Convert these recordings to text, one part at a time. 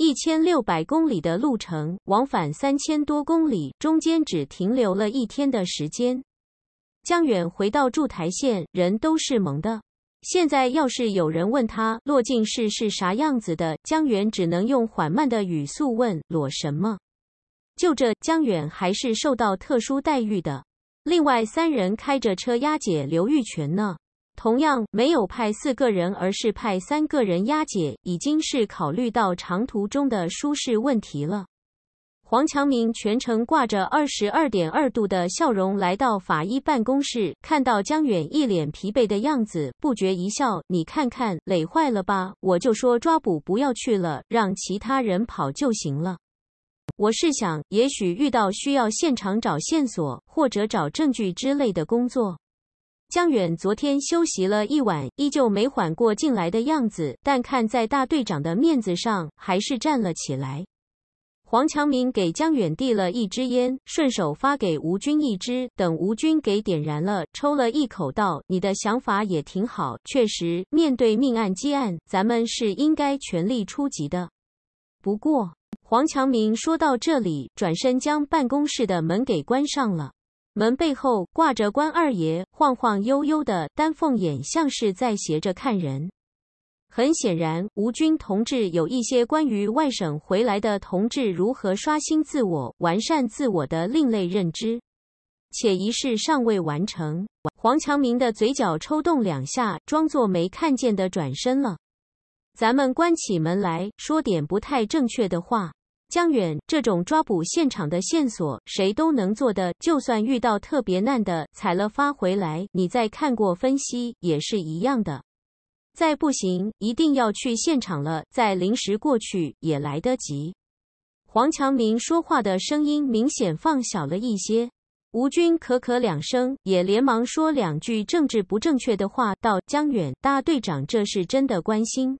一千六百公里的路程，往返三千多公里，中间只停留了一天的时间。江远回到驻台县，人都是懵的。现在要是有人问他落进市是啥样子的，江远只能用缓慢的语速问：“裸什么？”就这，江远还是受到特殊待遇的。另外三人开着车押解刘玉泉呢。同样没有派四个人，而是派三个人押解，已经是考虑到长途中的舒适问题了。黄强明全程挂着二十二点二度的笑容来到法医办公室，看到江远一脸疲惫的样子，不觉一笑：“你看看累坏了吧？我就说抓捕不要去了，让其他人跑就行了。我是想，也许遇到需要现场找线索或者找证据之类的工作。”江远昨天休息了一晚，依旧没缓过劲来的样子，但看在大队长的面子上，还是站了起来。黄强明给江远递了一支烟，顺手发给吴军一支，等吴军给点燃了，抽了一口，道：“你的想法也挺好，确实，面对命案积案，咱们是应该全力出击的。”不过，黄强明说到这里，转身将办公室的门给关上了。门背后挂着关二爷晃晃悠悠的丹凤眼，像是在斜着看人。很显然，吴军同志有一些关于外省回来的同志如何刷新自我、完善自我的另类认知，且仪式尚未完成。黄强明的嘴角抽动两下，装作没看见的转身了。咱们关起门来说点不太正确的话。江远，这种抓捕现场的线索谁都能做的，就算遇到特别难的，采了发回来，你再看过分析也是一样的。再不行，一定要去现场了，再临时过去也来得及。黄强明说话的声音明显放小了一些，吴军咳咳两声，也连忙说两句政治不正确的话。到江远大队长，这是真的关心。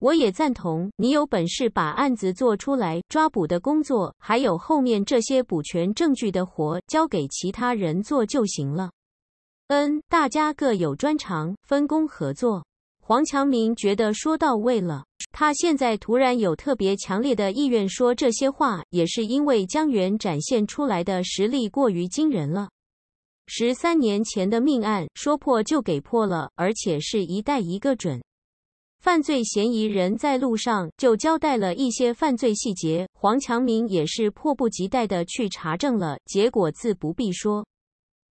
我也赞同，你有本事把案子做出来，抓捕的工作还有后面这些补全证据的活，交给其他人做就行了。嗯，大家各有专长，分工合作。黄强明觉得说到位了，他现在突然有特别强烈的意愿说这些话，也是因为江源展现出来的实力过于惊人了。十三年前的命案，说破就给破了，而且是一代一个准。犯罪嫌疑人在路上就交代了一些犯罪细节，黄强明也是迫不及待的去查证了，结果自不必说。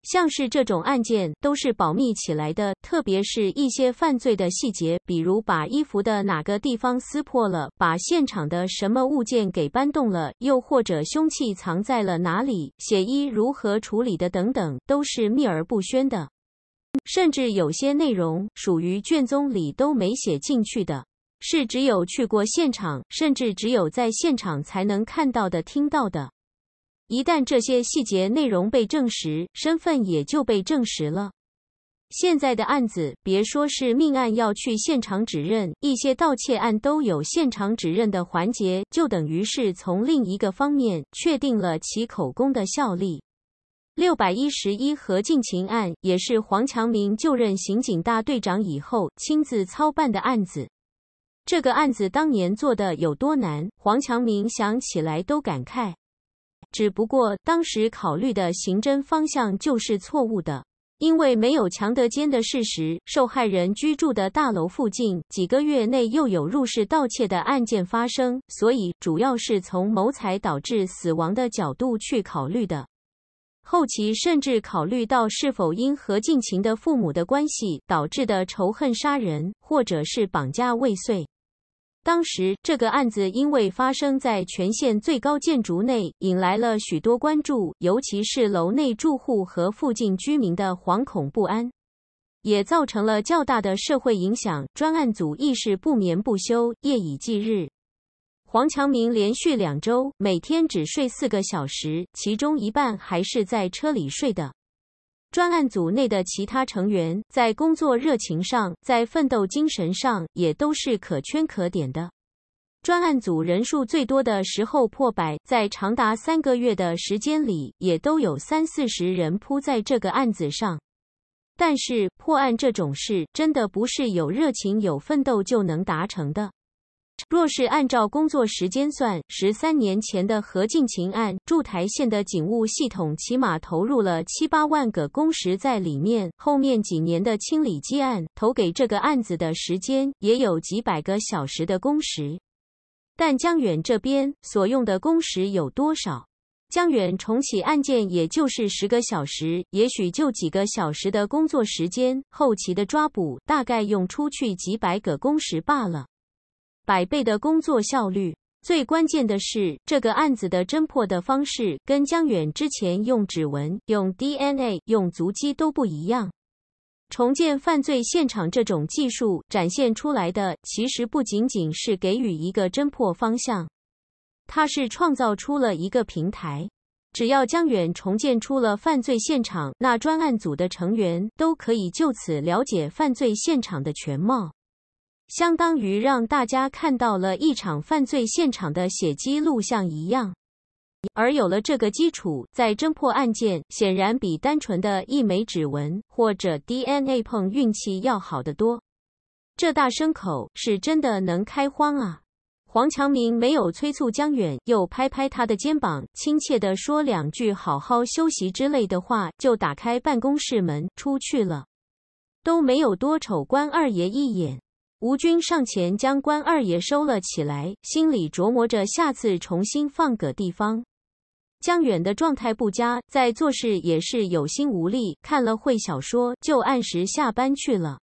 像是这种案件都是保密起来的，特别是一些犯罪的细节，比如把衣服的哪个地方撕破了，把现场的什么物件给搬动了，又或者凶器藏在了哪里，血衣如何处理的等等，都是秘而不宣的。甚至有些内容属于卷宗里都没写进去的，是只有去过现场，甚至只有在现场才能看到的、听到的。一旦这些细节内容被证实，身份也就被证实了。现在的案子，别说是命案要去现场指认，一些盗窃案都有现场指认的环节，就等于是从另一个方面确定了其口供的效力。六百一十一和近亲案也是黄强明就任刑警大队长以后亲自操办的案子。这个案子当年做的有多难，黄强明想起来都感慨。只不过当时考虑的刑侦方向就是错误的，因为没有强德坚的事实，受害人居住的大楼附近几个月内又有入室盗窃的案件发生，所以主要是从谋财导致死亡的角度去考虑的。后期甚至考虑到是否因何静琴的父母的关系导致的仇恨杀人，或者是绑架未遂。当时这个案子因为发生在全县最高建筑内，引来了许多关注，尤其是楼内住户和附近居民的惶恐不安，也造成了较大的社会影响。专案组亦是不眠不休，夜以继日。黄强明连续两周每天只睡四个小时，其中一半还是在车里睡的。专案组内的其他成员在工作热情上、在奋斗精神上也都是可圈可点的。专案组人数最多的时候破百，在长达三个月的时间里，也都有三四十人扑在这个案子上。但是破案这种事，真的不是有热情、有奋斗就能达成的。若是按照工作时间算，十三年前的何进勤案，驻台县的警务系统起码投入了七八万个工时在里面。后面几年的清理积案，投给这个案子的时间也有几百个小时的工时。但江远这边所用的工时有多少？江远重启案件，也就是十个小时，也许就几个小时的工作时间。后期的抓捕，大概用出去几百个工时罢了。百倍的工作效率。最关键的是，这个案子的侦破的方式跟江远之前用指纹、用 DNA、用足迹都不一样。重建犯罪现场这种技术展现出来的，其实不仅仅是给予一个侦破方向，它是创造出了一个平台。只要江远重建出了犯罪现场，那专案组的成员都可以就此了解犯罪现场的全貌。相当于让大家看到了一场犯罪现场的血迹录像一样，而有了这个基础，在侦破案件显然比单纯的一枚指纹或者 DNA 碰运气要好得多。这大牲口是真的能开荒啊！黄强明没有催促江远，又拍拍他的肩膀，亲切地说两句“好好休息”之类的话，就打开办公室门出去了，都没有多瞅关二爷一眼。吴军上前将关二爷收了起来，心里琢磨着下次重新放个地方。江远的状态不佳，在做事也是有心无力。看了会小说，就按时下班去了。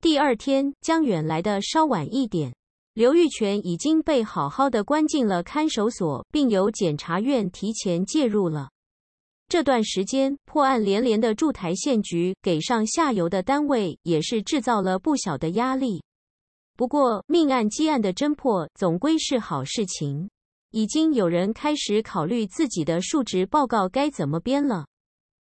第二天，江远来的稍晚一点，刘玉泉已经被好好的关进了看守所，并由检察院提前介入了。这段时间破案连连的驻台县局，给上下游的单位也是制造了不小的压力。不过，命案积案的侦破总归是好事情。已经有人开始考虑自己的述职报告该怎么编了。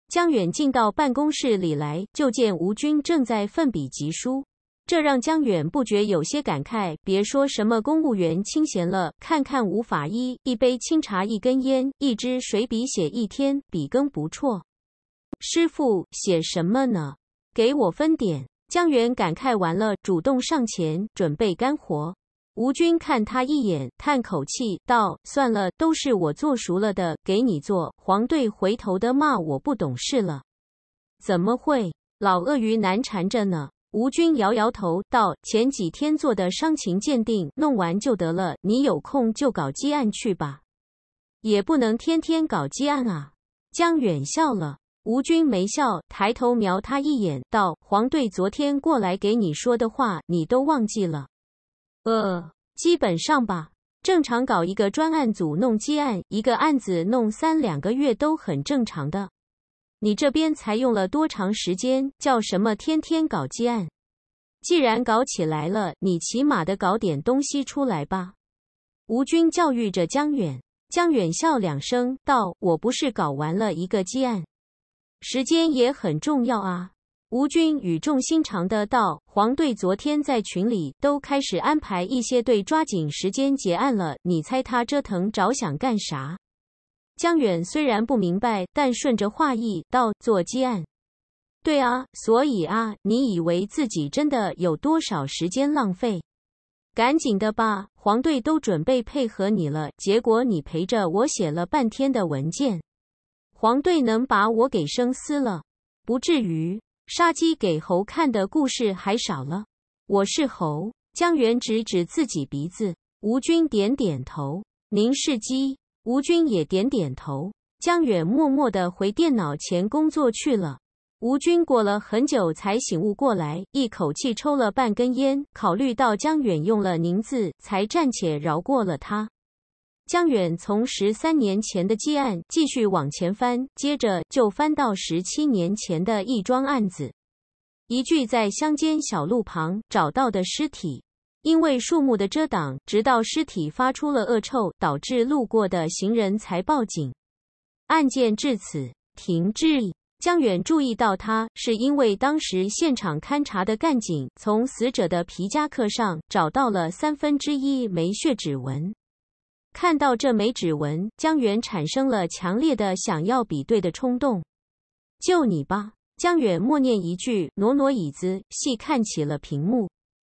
江远进到办公室里来，就见吴军正在奋笔疾书，这让江远不觉有些感慨。别说什么公务员清闲了，看看吴法医，一杯清茶，一根烟，一支水笔写一天，笔耕不辍。师傅写什么呢？给我分点。江远感慨完了，主动上前准备干活。吴军看他一眼，叹口气道：“算了，都是我做熟了的，给你做。黄队回头的骂我不懂事了。”“怎么会？老鳄鱼难缠着呢。”吴军摇摇头道：“前几天做的伤情鉴定弄完就得了，你有空就搞积案去吧，也不能天天搞积案啊。”江远笑了。吴军没笑，抬头瞄他一眼，道：“黄队，昨天过来给你说的话，你都忘记了？呃，基本上吧。正常搞一个专案组弄积案，一个案子弄三两个月都很正常的。你这边才用了多长时间？叫什么天天搞积案？既然搞起来了，你起码得搞点东西出来吧？”吴军教育着江远，江远笑两声，道：“我不是搞完了一个积案。”时间也很重要啊！吴军语重心长的道：“黄队昨天在群里都开始安排一些队抓紧时间结案了，你猜他折腾着想干啥？”江远虽然不明白，但顺着话意道：“做积案。”“对啊，所以啊，你以为自己真的有多少时间浪费？赶紧的吧，黄队都准备配合你了，结果你陪着我写了半天的文件。”黄队能把我给生撕了，不至于。杀鸡给猴看的故事还少了。我是猴。江远指指自己鼻子，吴军点点头。您是鸡。吴军也点点头。江远默默地回电脑前工作去了。吴军过了很久才醒悟过来，一口气抽了半根烟。考虑到江远用了“您”字，才暂且饶过了他。江远从十三年前的积案继续往前翻，接着就翻到十七年前的一桩案子，一具在乡间小路旁找到的尸体，因为树木的遮挡，直到尸体发出了恶臭，导致路过的行人才报警。案件至此停滞。江远注意到，他是因为当时现场勘查的干警从死者的皮夹克上找到了三分之一枚血指纹。看到这枚指纹，江远产生了强烈的想要比对的冲动。就你吧，江远默念一句，挪挪椅子，细看起了屏幕。